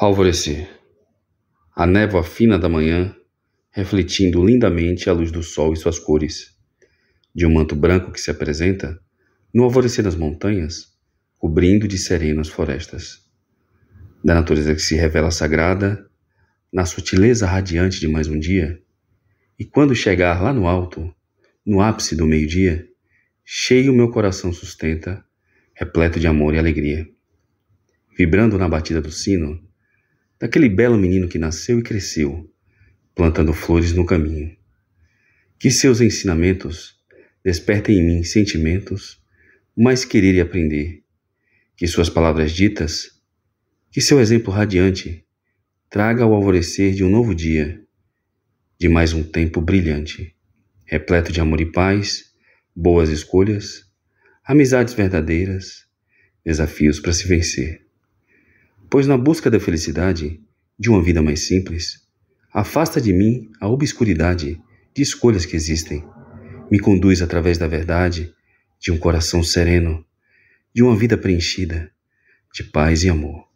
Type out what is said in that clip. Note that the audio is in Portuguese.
Alvorecer. A névoa fina da manhã, refletindo lindamente a luz do sol e suas cores. De um manto branco que se apresenta, no alvorecer das montanhas, cobrindo de sereno as florestas. Da natureza que se revela sagrada, na sutileza radiante de mais um dia, e quando chegar lá no alto, no ápice do meio-dia, cheio meu coração sustenta, repleto de amor e alegria. Vibrando na batida do sino, daquele belo menino que nasceu e cresceu, plantando flores no caminho. Que seus ensinamentos despertem em mim sentimentos, mais querer e aprender. Que suas palavras ditas, que seu exemplo radiante, traga o alvorecer de um novo dia, de mais um tempo brilhante, repleto de amor e paz, boas escolhas, amizades verdadeiras, desafios para se vencer pois na busca da felicidade, de uma vida mais simples, afasta de mim a obscuridade de escolhas que existem. Me conduz através da verdade, de um coração sereno, de uma vida preenchida, de paz e amor.